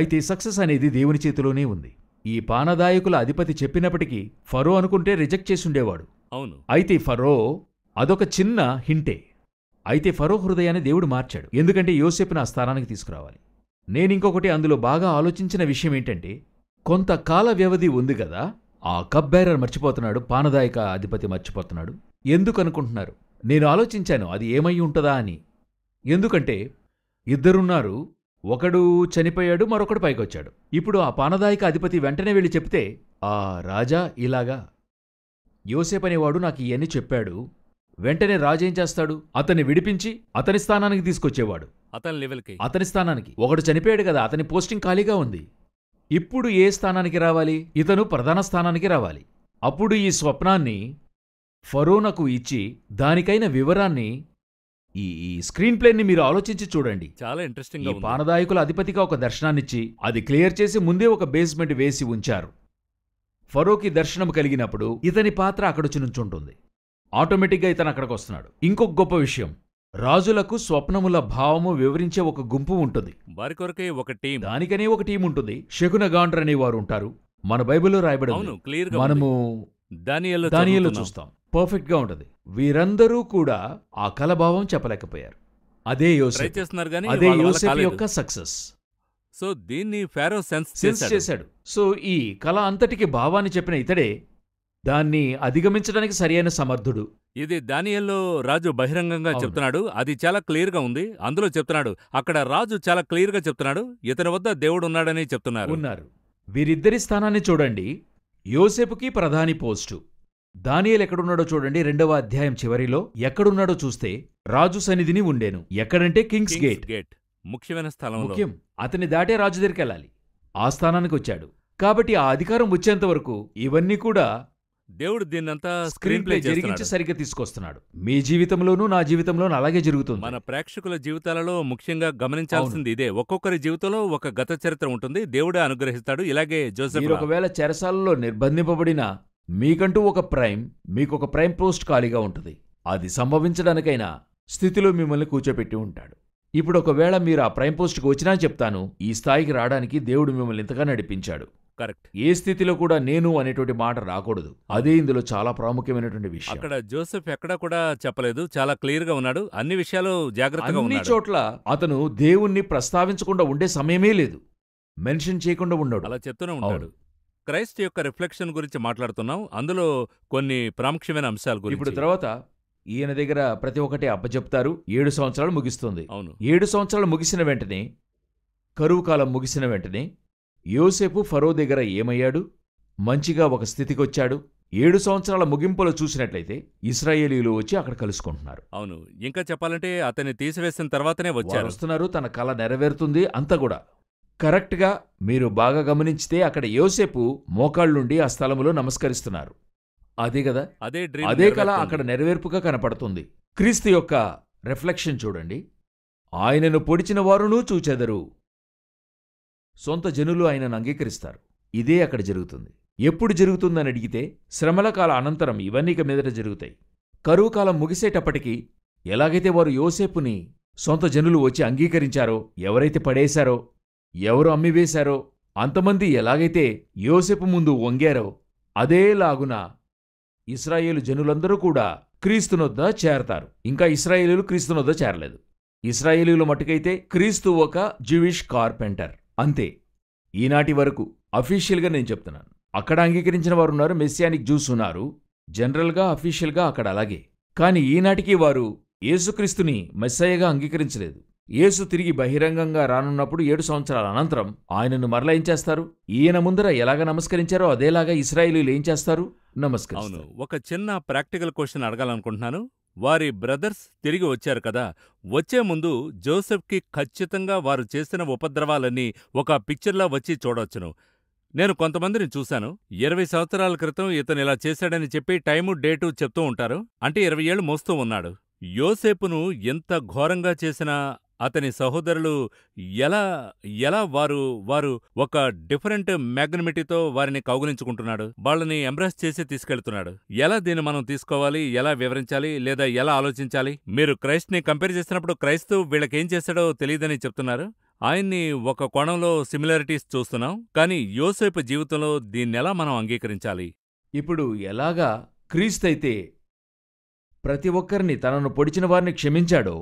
అయితే సక్సెస్ అనేది దేవుని చేతిలోనే ఉంది ఈ పానదాయకుల అధిపతి చెప్పినప్పటికీ ఫరో అనుకుంటే రిజెక్ట్ చేసుండేవాడు అవును అయితే ఫరో అదొక చిన్న హింటే అయితే ఫరో హృదయాన్ని దేవుడు మార్చాడు ఎందుకంటే యోసేపు నా స్థానానికి తీసుకురావాలి నేనింకొకటి అందులో బాగా ఆలోచించిన విషయం ఏంటంటే కొంతకాల వ్యవధి ఉంది కదా ఆ కప్ బేరర్ మర్చిపోతున్నాడు పానదాయక అధిపతి మర్చిపోతున్నాడు ఎందుకు అనుకుంటున్నారు నేను ఆలోచించాను అది ఏమై ఉంటుందా అని ఎందుకంటే ఇద్దరున్నారు ఒకడు చనిపోయాడు మరొకడు పైకొచ్చాడు ఇప్పుడు ఆ పానదాయక అధిపతి వెంటనే వెళ్ళి చెప్తే ఆ రాజా ఇలాగా యోసేప్ అనేవాడు నాకు ఇవన్నీ చెప్పాడు వెంటనే రాజు ఏం చేస్తాడు అతన్ని విడిపించి అతని స్థానానికి తీసుకొచ్చేవాడు అతని లెవెల్కి అతని స్థానానికి ఒకడు చనిపోయాడు కదా అతని పోస్టింగ్ ఖాళీగా ఉంది ఇప్పుడు ఏ స్థానానికి రావాలి ఇతను ప్రధాన స్థానానికి రావాలి అప్పుడు ఈ స్వప్నాన్ని ఫరోనకు ఇచ్చి దానికైన వివరాన్ని ఈ స్క్రీన్ ప్లే ని మీరు ఆలోచించి చూడండి చాలా ఇంట్రెస్టింగ్ ఈ పానదాయకుల అధిపతిగా ఒక దర్శనాన్నిచ్చి అది క్లియర్ చేసి ముందే ఒక బేస్మెంట్ వేసి ఉంచారు ఫరోకి దర్శనం కలిగినప్పుడు ఇతని పాత్ర అక్కడొచ్చి నుంచుంటుంది ఆటోమేటిక్గా ఇతను అక్కడికి వస్తున్నాడు ఇంకొక గొప్ప విషయం రాజులకు స్వప్నముల భావము వివరించే ఒక గుంపు ఉంటుంది వారి కొరకే ఒక టీం దానికనే ఒక టీం ఉంటుంది శకున గాండ్ర అనే వారు ఉంటారు మన బైబిల్లో రాయబడి మనము దానియల్లో చూస్తాం పర్ఫెక్ట్గా ఉంటుంది వీరందరూ కూడా ఆ కలభావం చెప్పలేకపోయారు అదే యోసెఫ్ చేస్తున్నారు కానీ అదే యోసెఫ్ యొక్క సక్సెస్ సో దీన్ని ఫారో సెన్స్ సెన్స్ చేశాడు సో ఈ కళ అంతటికి భావాన్ని చెప్పిన ఇతడే దాన్ని అధిగమించడానికి సరియైన సమర్థుడు ఇది దానియల్లో రాజు బహిరంగంగా చెప్తున్నాడు అది చాలా క్లియర్గా ఉంది అందులో చెప్తున్నాడు అక్కడ రాజు చాలా క్లియర్గా చెప్తున్నాడు ఇతని వద్ద దేవుడు ఉన్నాడని చెప్తున్నారు ఉన్నారు వీరిద్దరి స్థానాన్ని చూడండి యోసేపుకి ప్రధాని పోస్టు దానియలు ఎక్కడున్నాడో చూడండి రెండవ అధ్యాయం చివరిలో ఎక్కడున్నాడో చూస్తే రాజు సన్నిధిని ఉండేను ఎక్కడంటే కింగ్స్ గేట్ గేట్ ముఖ్యమైన స్థలం ముఖ్యం అతని దాటే రాజు దగ్గరికి వెళ్ళాలి ఆ స్థానానికి వచ్చాడు కాబట్టి ఆ అధికారం వచ్చేంత వరకు ఇవన్నీ కూడా దేవుడు దీన్నంతా స్క్రీన్ ప్లే జరిగించి సరిగ్గా తీసుకొస్తున్నాడు మీ జీవితంలోనూ నా జీవితంలోనూ అలాగే జరుగుతుంది మన ప్రేక్షకుల జీవితాలలో ముఖ్యంగా గమనించాల్సింది ఇదే ఒక్కొక్కరి జీవితంలో ఒక గత చరిత్ర ఉంటుంది దేవుడే అనుగ్రహిస్తాడు ఇలాగే జోసెఫ్ ఒకవేళ చెరసాలలో నిర్బంధింపబడిన మీకంటూ ఒక ప్రైమ్ మీకు ఒక ప్రైమ్ పోస్ట్ ఖాళీగా ఉంటుంది అది సంభవించడానికైనా స్థితిలో మిమ్మల్ని కూర్చోపెట్టి ఉంటాడు ఇప్పుడు ఒకవేళ మీరు ఆ ప్రైమ్ పోస్ట్కి వచ్చినా చెప్తాను ఈ స్థాయికి రావడానికి దేవుడు మిమ్మల్ని ఇంతగా నడిపించాడు కరెక్ట్ ఏ స్థితిలో కూడా నేను అనేటువంటి మాట రాకూడదు అదే ఇందులో చాలా ప్రాముఖ్యమైనటువంటి విషయం అక్కడ జోసెఫ్ ఎక్కడ కూడా చెప్పలేదు చాలా క్లియర్ గా ఉన్నాడు అన్ని విషయాలు జాగ్రత్తగా అన్ని చోట్ల అతను దేవుణ్ణి ప్రస్తావించకుండా ఉండే సమయమే లేదు మెన్షన్ చేయకుండా ఉండడు అలా చెప్తూనే ఉన్నాడు క్రైస్ట్ యొక్క రిఫ్లెక్షన్ గురించి మాట్లాడుతున్నాం అందులో కొన్ని ప్రాముఖ్యమైన అంశాల గురించి ఇప్పుడు తర్వాత ఈయన దగ్గర ప్రతి ఒక్కటి అప్పచెప్తారు ఏడు సంవత్సరాలు ముగిస్తుంది అవును ఏడు సంవత్సరాలు ముగిసిన వెంటనే కరువు కాలం ముగిసిన వెంటనే యోసేపు ఫరో దగ్గర ఏమయ్యాడు మంచిగా ఒక స్థితికొచ్చాడు ఏడు సంవత్సరాల ముగింపులో చూసినట్లయితే ఇస్రాయేలీలు వచ్చి అక్కడ కలుసుకుంటున్నారు అవును ఇంకా చెప్పాలంటే అతన్ని తీసివేసిన తర్వాతనే వచ్చారు వస్తున్నారు తన కళ నెరవేరుతుంది అంతా కూడా కరెక్ట్గా మీరు బాగా గమనించితే అక్కడ యోసేపు మోకాళ్ళుండి ఆ స్థలములో నమస్కరిస్తున్నారు అదే కదా అదే అదే కళ అక్కడ నెరవేర్పుగా కనపడుతుంది క్రీస్తు యొక్క రిఫ్లెక్షన్ చూడండి ఆయనను పొడిచిన వారునూ చూచెదరు సొంత జనులు ఆయనను అంగీకరిస్తారు ఇదే అక్కడ జరుగుతుంది ఎప్పుడు జరుగుతుందని అడిగితే శ్రమల కాల అనంతరం ఇవన్నీ మీదట జరుగుతాయి కరువు కాలం ముగిసేటప్పటికీ ఎలాగైతే వారు యోసేపుని సొంత జనులు వచ్చి అంగీకరించారో ఎవరైతే పడేశారో ఎవరు అమ్మివేశారో అంతమంది ఎలాగైతే యోసెపు ముందు వంగారో అదేలాగున ఇస్రాయేలు జనులందరూ కూడా క్రీస్తునొద్ద చేరతారు ఇంకా ఇస్రాయేలీలు క్రీస్తునొద్ద చేరలేదు ఇస్రాయేలీలు మటుకైతే క్రీస్తు ఒక జ్యూవిష్ కార్పెంటర్ అంతే ఈనాటి వరకు అఫీషియల్గా నేను చెప్తున్నాను అక్కడ అంగీకరించిన వారు ఉన్నారు మెస్సియానిక్ జ్యూస్ ఉన్నారు జనరల్గా అఫీషియల్గా అక్కడ అలాగే కాని ఈనాటికి వారు యేసుక్రీస్తుని మెస్సయ్యగా అంగీకరించలేదు యేసు తిరిగి బహిరంగంగా రానున్నప్పుడు ఏడు సంవత్సరాల అనంతరం ఆయనను మరలా ఏం చేస్తారు ఈయన ముందర ఎలాగ నమస్కరించారో అదేలాగా ఇస్రాయేలీలు ఏం చేస్తారు నమస్కారం ఒక చిన్న ప్రాక్టికల్ క్వశ్చన్ అడగాలనుకుంటున్నాను వారి బ్రదర్స్ తిరిగి వచ్చారు కదా వచ్చే ముందు జోసెఫ్కి ఖచ్చితంగా వారు చేసిన ఉపద్రవాలన్నీ ఒక పిక్చర్లా వచ్చి చూడొచ్చును నేను కొంతమందిని చూశాను ఇరవై సంవత్సరాల క్రితం ఇతను ఇలా చేశాడని చెప్పి టైము డేటు చెప్తూ ఉంటారు అంటే ఇరవై ఏళ్ళు మోస్తూ ఉన్నాడు యోసేపును ఎంత ఘోరంగా చేసినా అతని సహోదరులు ఎలా ఎలా వారు వారు ఒక డిఫరెంట్ మ్యాగ్నమిటీతో వారిని కౌగులించుకుంటున్నాడు వాళ్ళని ఎంబ్రాస్ చేసి తీసుకెళ్తున్నాడు ఎలా దీన్ని మనం తీసుకోవాలి ఎలా వివరించాలి లేదా ఎలా ఆలోచించాలి మీరు క్రైస్ట్ని కంపేర్ చేసినప్పుడు క్రైస్తు వీళ్ళకేం చేశాడో తెలియదని చెప్తున్నారు ఆయన్ని ఒక కోణంలో సిమిలారిటీస్ చూస్తున్నాం కానీ యోసేపు జీవితంలో దీన్నెలా మనం అంగీకరించాలి ఇప్పుడు ఎలాగా క్రీస్తైతే ప్రతి ఒక్కరిని తనను పొడిచిన వారిని క్షమించాడో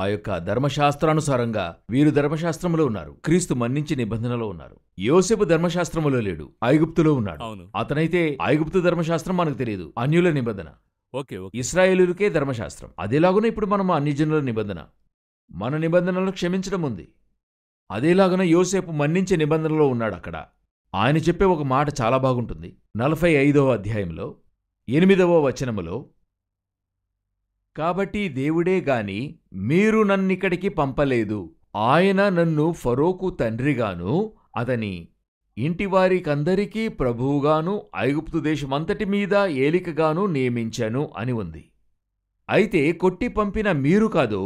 ఆ యొక్క ధర్మశాస్త్రానుసారంగా వీరు ధర్మశాస్త్రములో ఉన్నారు క్రీస్తు మన్నించి నిబంధనలో ఉన్నారు యోసేపు ధర్మశాస్త్రములో లేడు ఐగుప్తులో ఉన్నాడు అతనైతే ఐగుప్తు ధర్మశాస్త్రం మనకు తెలియదు అన్యుల నిబంధన ఓకే ఇస్రాయేలుకే ధర్మశాస్త్రం అదేలాగున ఇప్పుడు మనం అన్యజనుల నిబంధన మన నిబంధనలు క్షమించడం ఉంది అదేలాగున యోసేపు మన్నించే నిబంధనలో ఉన్నాడు అక్కడ ఆయన చెప్పే ఒక మాట చాలా బాగుంటుంది నలభై ఐదవ అధ్యాయంలో ఎనిమిదవ వచనములో కాబట్టి దేవుడే గాని మీరు నన్నిక్కడికి పంపలేదు ఆయన నన్ను ఫరోకు తండ్రిగాను అతని ఇంటివారికందరికీ ప్రభువుగాను ఐగుప్తు దేశమంతటి మీద ఏలికగాను నియమించాను అని ఉంది అయితే కొట్టి పంపిన మీరు కాదు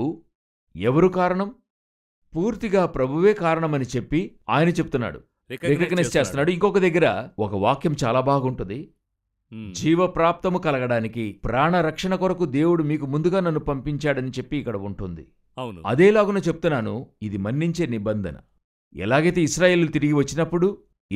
ఎవరు కారణం పూర్తిగా ప్రభువే కారణమని చెప్పి ఆయన చెప్తున్నాడు రికగ్నైజ్ చేస్తున్నాడు ఇంకొక దగ్గర ఒక వాక్యం చాలా బాగుంటుంది జీవప్రాప్తము కలగడానికి ప్రాణరక్షణ కొరకు దేవుడు మీకు ముందుగా నన్ను పంపించాడని చెప్పి ఇక్కడ ఉంటుంది అవును అదేలాగున చెప్తున్నాను ఇది మన్నించే నిబంధన ఎలాగైతే ఇస్రాయేల్ తిరిగి వచ్చినప్పుడు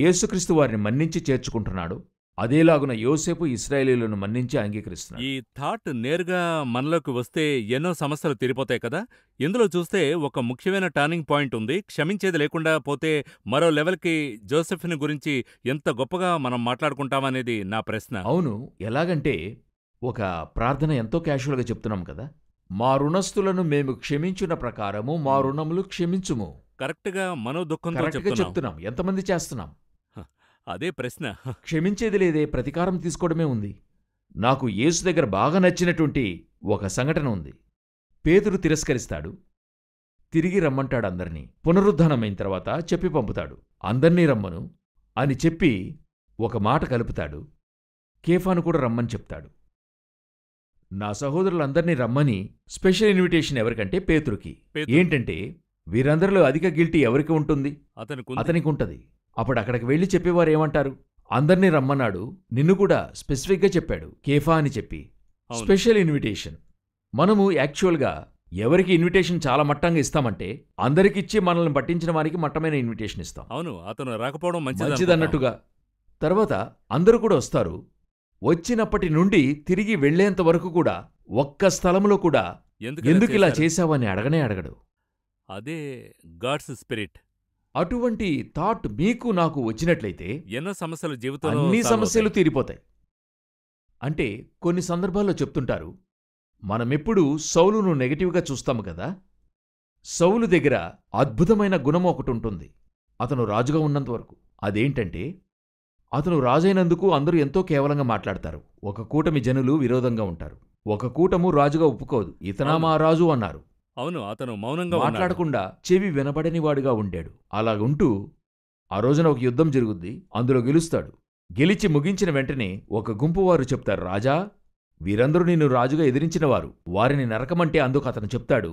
యేసుక్రీస్తు వారిని మన్నించి చేర్చుకుంటున్నాడు అదేలాగున యోసేపు ఇస్రాయేలీలను మన్నించి అంగీకరిస్తున్నాడు ఈ థాట్ నేరుగా మనలోకి వస్తే ఎన్నో సమస్యలు తీరిపోతాయి కదా ఇందులో చూస్తే ఒక ముఖ్యమైన టర్నింగ్ పాయింట్ ఉంది క్షమించేది లేకుండా పోతే మరో లెవెల్కి జోసెఫ్ని గురించి ఎంత గొప్పగా మనం మాట్లాడుకుంటామనేది నా ప్రశ్న అవును ఎలాగంటే ఒక ప్రార్థన ఎంతో క్యాషువల్గా చెప్తున్నాం కదా మా రుణస్థులను మేము క్షమించిన ప్రకారము మా రుణములు క్షమించుము కరెక్ట్గా మనో దుఃఖంతో చెప్తున్నాం ఎంతమంది చేస్తున్నాం అదే ప్రశ్న క్షమించేది లేదే ప్రతీకారం తీసుకోవడమే ఉంది నాకు యేసు దగ్గర బాగా నచ్చినటువంటి ఒక సంఘటన ఉంది పేతురు తిరస్కరిస్తాడు తిరిగి రమ్మంటాడు అందరినీ పునరుద్ధానమైన తర్వాత చెప్పి పంపుతాడు అందర్నీ రమ్మను అని చెప్పి ఒక మాట కలుపుతాడు కేఫాను కూడా రమ్మని చెప్తాడు నా సహోదరులందర్నీ రమ్మని స్పెషల్ ఇన్విటేషన్ ఎవరికంటే పేతురుకి ఏంటంటే వీరందరిలో అధిక గిల్టీ ఎవరికి ఉంటుంది అతనికి ఉంటుంది అప్పుడు అక్కడికి వెళ్ళి చెప్పేవారు ఏమంటారు అందరినీ రమ్మన్నాడు నిన్ను కూడా స్పెసిఫిక్గా చెప్పాడు కేఫా అని చెప్పి స్పెషల్ ఇన్విటేషన్ మనము యాక్చువల్గా ఎవరికి ఇన్విటేషన్ చాలా మట్టంగా ఇస్తామంటే అందరికి ఇచ్చి మనల్ని పట్టించిన వారికి మట్టమైన ఇన్విటేషన్ ఇస్తాం అవును అతను రాకపోవడం మంచిదన్నట్టుగా తర్వాత అందరూ కూడా వస్తారు వచ్చినప్పటి నుండి తిరిగి వెళ్లేంత వరకు కూడా ఒక్క స్థలంలో కూడా ఎందుకు ఇలా చేశావని అడగనే అడగడు అదే గాడ్స్ స్పిరిట్ అటువంటి థాట్ మీకు నాకు వచ్చినట్లయితే ఎన్నో సమస్యలు జీవితంలో అన్ని సమస్యలు తీరిపోతాయి అంటే కొన్ని సందర్భాల్లో చెప్తుంటారు మనమెప్పుడు సౌలును నెగటివ్గా చూస్తాము కదా సౌలు దగ్గర అద్భుతమైన గుణం ఒకటి ఉంటుంది అతను రాజుగా ఉన్నంత వరకు అదేంటంటే అతను రాజైనందుకు అందరూ ఎంతో కేవలంగా మాట్లాడతారు ఒక కూటమి జనులు విరోధంగా ఉంటారు ఒక కూటము రాజుగా ఒప్పుకోదు ఇతనామా రాజు అన్నారు అవును అతను మౌనంగా మాట్లాడకుండా చెవి వినబడని వాడుగా ఉండాడు అలాగుంటూ ఆ రోజున ఒక యుద్ధం జరుగుద్ది అందులో గెలుస్తాడు గెలిచి ముగించిన వెంటనే ఒక గుంపు వారు చెప్తారు రాజా వీరందరూ నిన్ను రాజుగా ఎదిరించినవారు వారిని నరకమంటే అందుకు అతను చెప్తాడు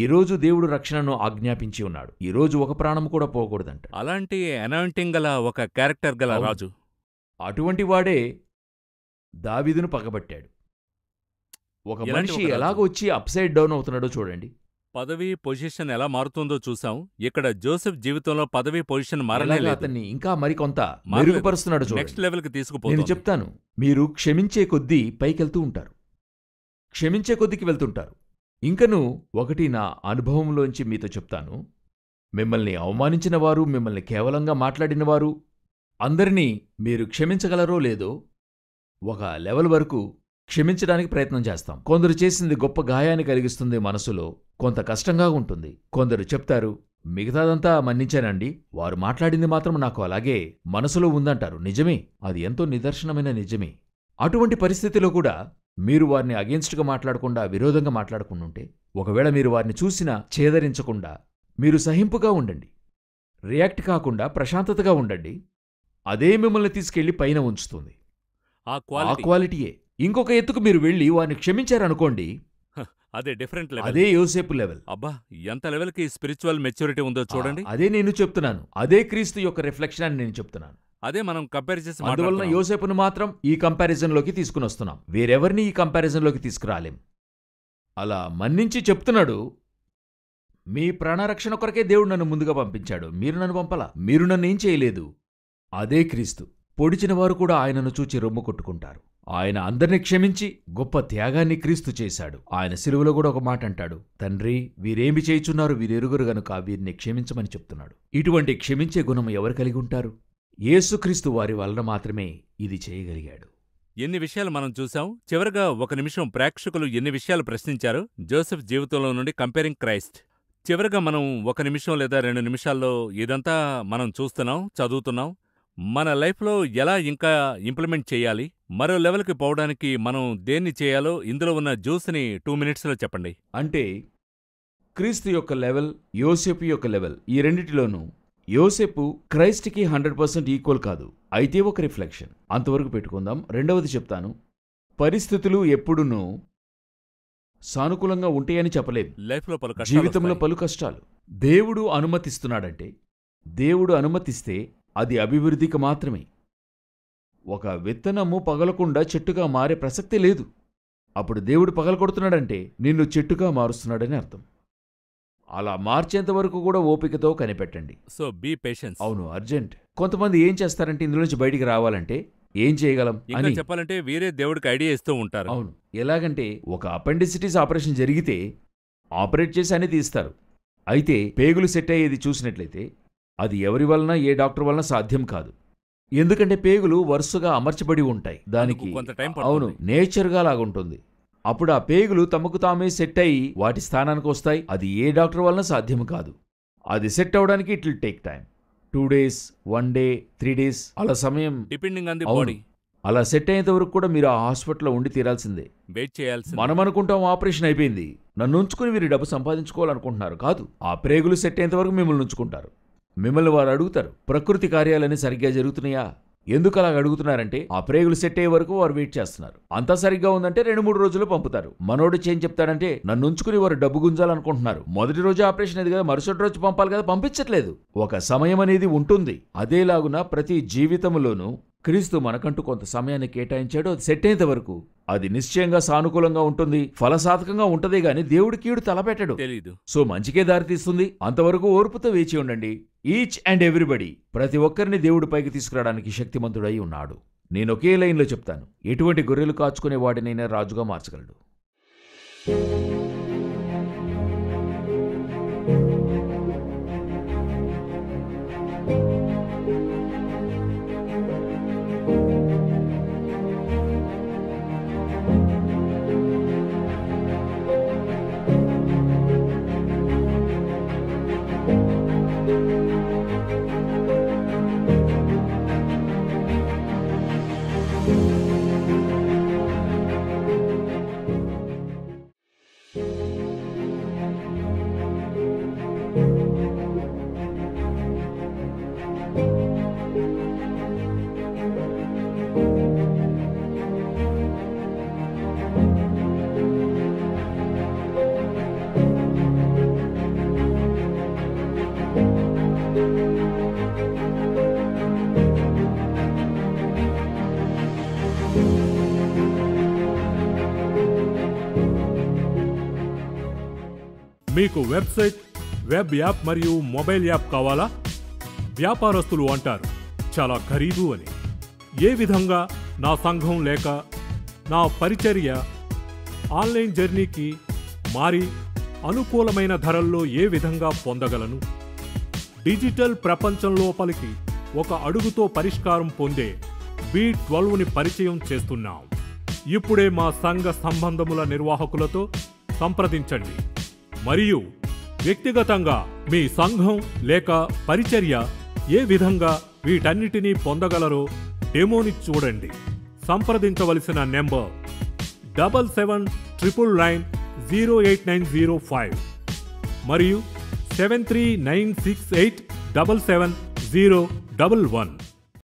ఈరోజు దేవుడు రక్షణను ఆజ్ఞాపించి ఉన్నాడు ఈరోజు ఒక ప్రాణం కూడా పోకూడదంట అలాంటి అనౌంటింగ్ గల ఒక క్యారెక్టర్ గల రాజు అటువంటి వాడే దావీదును పగబట్టాడు ఒక మనిషి ఎలాగొచ్చి అప్సైడ్ డౌన్ అవుతున్నాడో చూడండి పదవీ పొజిషన్ ఎలా మారుతుందో చూసాం ఇక్కడ జోసెఫ్ జీవితంలో పదవీ పొజిషన్ మారలేదు అతన్ని ఇంకా మరికొంత మెరుగుపరుస్తున్నాడు నెక్స్ట్ లెవెల్ కి చెప్తాను మీరు క్షమించే కొద్దీ పైకెళ్తూ ఉంటారు క్షమించే కొద్దికి వెళ్తుంటారు ఇంకను ఒకటి నా అనుభవంలోంచి మీతో చెప్తాను మిమ్మల్ని అవమానించిన వారు మిమ్మల్ని కేవలంగా మాట్లాడినవారు అందరినీ మీరు క్షమించగలరో లేదో ఒక లెవెల్ వరకు క్షమించడానికి ప్రయత్నం చేస్తాం కొందరు చేసింది గొప్ప గాయాన్ని కలిగిస్తుంది మనసులో కొంత కష్టంగా ఉంటుంది కొందరు చెప్తారు మిగతాదంతా మన్నించానండి వారు మాట్లాడింది మాత్రం నాకు అలాగే మనసులో ఉందంటారు నిజమే అది ఎంతో నిదర్శనమైన నిజమే అటువంటి పరిస్థితిలో కూడా మీరు వారిని అగేన్స్ట్గా మాట్లాడకుండా విరోధంగా మాట్లాడుకుంటుంటే ఒకవేళ మీరు వారిని చూసినా చేదరించకుండా మీరు సహింపుగా ఉండండి రియాక్ట్ కాకుండా ప్రశాంతతగా ఉండండి అదే మిమ్మల్ని తీసుకెళ్లి పైన ఉంచుతుంది ఆ క్వాలిటీయే ఇంకొక ఎత్తుకు మీరు వెళ్ళి వారిని క్షమించారనుకోండి అదే డిఫరెంట్ లెవెల్ అదే యోసేపు లెవెల్ అబ్బా ఎంత లెవెల్ కి స్పిరిచువల్ మెచ్యూరిటీ ఉందో చూడండి అదే నేను చెప్తున్నాను అదే క్రీస్తు యొక్క రిఫ్లెక్షన్ అని నేను చెప్తున్నాను అదే మనం కంపేర్ చేసి అందువలన యోసేపును మాత్రం ఈ కంపారిజన్ లోకి తీసుకుని వస్తున్నాం వేరెవరిని ఈ కంపారిజన్ లోకి తీసుకురాలేం అలా మన్నించి చెప్తున్నాడు మీ ప్రాణరక్షణ కొరకే దేవుడు నన్ను ముందుగా పంపించాడు మీరు నన్ను పంపలా మీరు నన్ను ఏం చేయలేదు అదే క్రీస్తు పొడిచిన వారు కూడా ఆయనను చూచి రొమ్ము కొట్టుకుంటారు ఆయన అందరినీ క్షమించి గొప్ప త్యాగాన్ని క్రీస్తు చేశాడు ఆయన సిలువలో కూడా ఒక మాట అంటాడు తండ్రి వీరేమి చేయుచున్నారు వీరెరుగురు గనుక వీరిని క్షమించమని చెప్తున్నాడు ఇటువంటి క్షమించే గుణం ఎవరు కలిగి ఉంటారు యేసుక్రీస్తు వారి వలన మాత్రమే ఇది చేయగలిగాడు ఎన్ని విషయాలు మనం చూసాం చివరగా ఒక నిమిషం ప్రేక్షకులు ఎన్ని విషయాలు ప్రశ్నించారు జోసెఫ్ జీవితంలో నుండి కంపేరింగ్ క్రైస్ట్ చివరగా మనం ఒక నిమిషం లేదా రెండు నిమిషాల్లో ఇదంతా మనం చూస్తున్నాం చదువుతున్నాం మన లైఫ్లో ఎలా ఇంకా ఇంప్లిమెంట్ చేయాలి మరో లెవెల్కి పోవడానికి మనం దేన్ని చేయాలో ఇందులో ఉన్న జ్యూస్ని టూ మినిట్స్లో చెప్పండి అంటే క్రీస్తు యొక్క లెవెల్ యోసేపు యొక్క లెవెల్ ఈ రెండిటిలోనూ యోసేపు క్రైస్ట్కి హండ్రెడ్ పర్సెంట్ ఈక్వల్ కాదు అయితే ఒక రిఫ్లెక్షన్ అంతవరకు పెట్టుకుందాం రెండవది చెప్తాను పరిస్థితులు ఎప్పుడునూ సానుకూలంగా ఉంటాయని చెప్పలేదు లైఫ్లో పలు జీవితంలో పలు కష్టాలు దేవుడు అనుమతిస్తున్నాడంటే దేవుడు అనుమతిస్తే అది అభివృద్ధికి మాత్రమే ఒక విత్తనము పగలకుండా చెట్టుగా మారే ప్రసక్తి లేదు అప్పుడు దేవుడు కొడుతున్నాడంటే నిన్ను చెట్టుగా మారుస్తున్నాడని అర్థం అలా మార్చేంత వరకు కూడా ఓపికతో కనిపెట్టండి సో బీ పేషెన్స్ అవును అర్జెంట్ కొంతమంది ఏం చేస్తారంటే ఇందులో నుంచి బయటికి రావాలంటే ఏం చేయగలం అని చెప్పాలంటే వీరే దేవుడికి ఐడియా ఇస్తూ ఉంటారు అవును ఎలాగంటే ఒక అపెండిసిటీస్ ఆపరేషన్ జరిగితే ఆపరేట్ చేసి అని తీస్తారు అయితే పేగులు సెట్ అయ్యేది చూసినట్లయితే అది ఎవరి వలన ఏ డాక్టర్ వలన సాధ్యం కాదు ఎందుకంటే పేగులు వరుసగా అమర్చబడి ఉంటాయి దానికి కొంత టైం అవును నేచర్గా లాగుంటుంది అప్పుడు ఆ పేగులు తమకు తామే సెట్ అయ్యి వాటి స్థానానికి వస్తాయి అది ఏ డాక్టర్ వలన సాధ్యం కాదు అది సెట్ అవడానికి it will take time two days one day three days అలా సమయం డిపెండింగ్ అవును అలా సెట్ అయ్యేంత వరకు కూడా మీరు ఆ హాస్పిటల్లో ఉండి తీరాల్సిందే వెయిట్ చేయాల్సి మనం అనుకుంటాం ఆపరేషన్ అయిపోయింది నన్ను ఉంచుకుని మీరు డబ్బు సంపాదించుకోవాలనుకుంటున్నారు కాదు ఆ ప్రేగులు సెట్ అయ్యేంత వరకు మిమ్మల్ని ఉంచుకుంటారు మిమ్మల్ని వారు అడుగుతారు ప్రకృతి కార్యాలన్నీ సరిగ్గా జరుగుతున్నాయా ఎందుకు అలాగ అడుగుతున్నారంటే ఆ ప్రేగులు సెట్ అయ్యే వరకు వారు వెయిట్ చేస్తున్నారు అంతా సరిగ్గా ఉందంటే రెండు మూడు రోజులు పంపుతారు మనోడు చేంజ్ చెప్తాడంటే నన్ను ఉంచుకుని వారు డబ్బు గుంజాలనుకుంటున్నారు మొదటి రోజు ఆపరేషన్ అది కదా మరుసటి రోజు పంపాలి కదా పంపించట్లేదు ఒక సమయం అనేది ఉంటుంది అదేలాగున ప్రతి జీవితంలోనూ క్రీస్తు మనకంటూ కొంత సమయాన్ని కేటాయించాడు అది సెట్ అయ్యేంత వరకు అది నిశ్చయంగా సానుకూలంగా ఉంటుంది ఫలసాధకంగా ఉంటది గాని దేవుడి కీడు తలపెట్టడు తెలీదు సో మంచికే దారితీస్తుంది అంతవరకు ఓర్పుతో వేచి ఉండండి ఈచ్ అండ్ ఎవ్రీబడి ప్రతి ఒక్కరిని దేవుడి పైకి తీసుకురావడానికి శక్తిమంతుడై ఉన్నాడు నేను ఒకే లైన్లో చెప్తాను ఎటువంటి గొర్రెలు కాచుకునే వాడినైనా రాజుగా మార్చగలడు మీకు వెబ్సైట్ వెబ్ యాప్ మరియు మొబైల్ యాప్ కావాలా వ్యాపారస్తులు అంటారు చాలా ఖరీదు అని ఏ విధంగా నా సంఘం లేక నా పరిచర్య ఆన్లైన్ జర్నీకి మారి అనుకూలమైన ధరల్లో ఏ విధంగా పొందగలను డిజిటల్ ప్రపంచం లోపలికి ఒక అడుగుతో పరిష్కారం పొందే బి ట్వెల్వ్ని పరిచయం చేస్తున్నాం ఇప్పుడే మా సంఘ సంబంధముల నిర్వాహకులతో సంప్రదించండి మరియు వ్యక్తిగతంగా మీ సంఘం లేక పరిచర్య ఏ విధంగా వీటన్నిటినీ పొందగలరో డెమోని చూడండి సంప్రదించవలసిన number double seven triple nine zero eight nine zero five మరియు seven three nine six eight double seven zero double one